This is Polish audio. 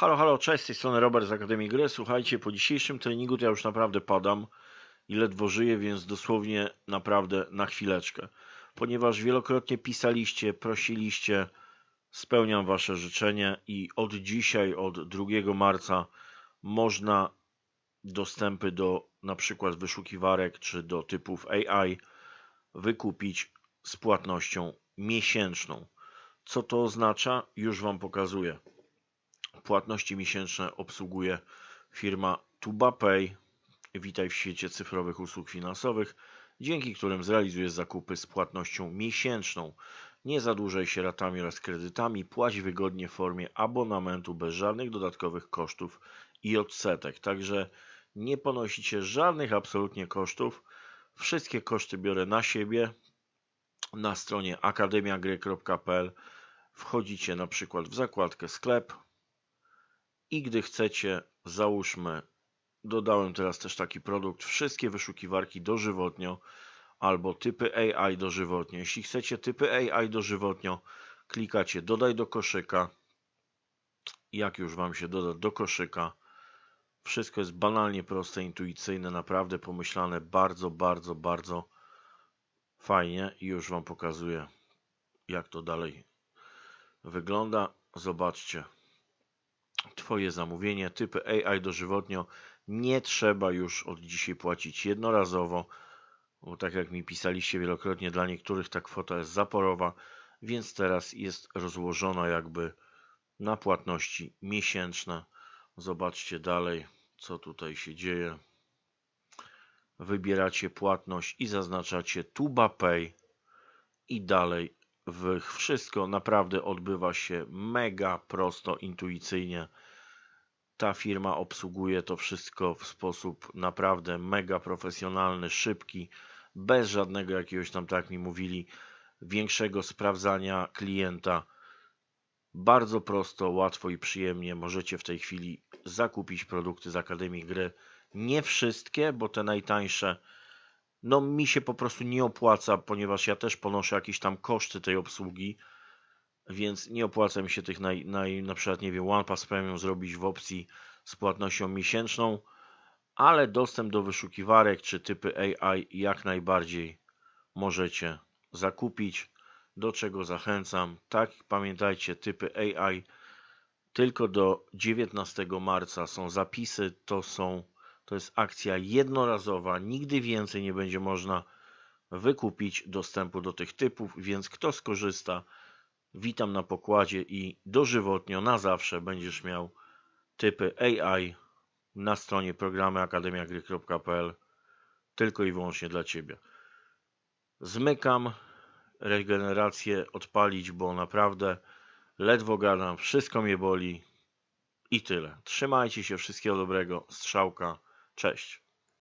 Halo, halo, cześć, z tej strony Robert z Akademii Gry. Słuchajcie, po dzisiejszym treningu to ja już naprawdę padam i ledwo żyję, więc dosłownie naprawdę na chwileczkę. Ponieważ wielokrotnie pisaliście, prosiliście, spełniam Wasze życzenie i od dzisiaj, od 2 marca można dostępy do na przykład wyszukiwarek czy do typów AI wykupić z płatnością miesięczną. Co to oznacza? Już Wam pokazuję. Płatności miesięczne obsługuje firma TubaPay. Witaj w świecie cyfrowych usług finansowych, dzięki którym zrealizujesz zakupy z płatnością miesięczną. Nie zadłużaj się ratami oraz kredytami, płać wygodnie w formie abonamentu bez żadnych dodatkowych kosztów i odsetek. Także nie ponosicie żadnych absolutnie kosztów. Wszystkie koszty biorę na siebie na stronie akademiagry.pl. Wchodzicie na przykład w zakładkę sklep, i gdy chcecie, załóżmy, dodałem teraz też taki produkt, wszystkie wyszukiwarki dożywotnio albo typy AI dożywotnio. Jeśli chcecie typy AI dożywotnio, klikacie dodaj do koszyka. Jak już Wam się doda do koszyka, wszystko jest banalnie proste, intuicyjne, naprawdę pomyślane bardzo, bardzo, bardzo fajnie. I już Wam pokazuję, jak to dalej wygląda. Zobaczcie. Twoje zamówienie typy AI dożywotnio nie trzeba już od dzisiaj płacić jednorazowo, bo tak jak mi pisaliście wielokrotnie, dla niektórych ta kwota jest zaporowa, więc teraz jest rozłożona jakby na płatności miesięczne. Zobaczcie dalej, co tutaj się dzieje. Wybieracie płatność i zaznaczacie Tuba Pay i dalej w wszystko naprawdę odbywa się mega prosto, intuicyjnie. Ta firma obsługuje to wszystko w sposób naprawdę mega profesjonalny, szybki, bez żadnego jakiegoś tam, tak mi mówili, większego sprawdzania klienta. Bardzo prosto, łatwo i przyjemnie możecie w tej chwili zakupić produkty z Akademii Gry. Nie wszystkie, bo te najtańsze no mi się po prostu nie opłaca, ponieważ ja też ponoszę jakieś tam koszty tej obsługi, więc nie opłaca mi się tych naj, naj na przykład, nie wiem, OnePass Premium zrobić w opcji z płatnością miesięczną, ale dostęp do wyszukiwarek czy typy AI jak najbardziej możecie zakupić, do czego zachęcam. Tak, pamiętajcie, typy AI tylko do 19 marca są zapisy, to są to jest akcja jednorazowa, nigdy więcej nie będzie można wykupić dostępu do tych typów, więc kto skorzysta, witam na pokładzie i dożywotnio na zawsze będziesz miał typy AI na stronie programyakademiagry.pl tylko i wyłącznie dla Ciebie. Zmykam, regenerację odpalić, bo naprawdę ledwo gadam, wszystko mnie boli i tyle. Trzymajcie się, wszystkiego dobrego, strzałka. Cześć.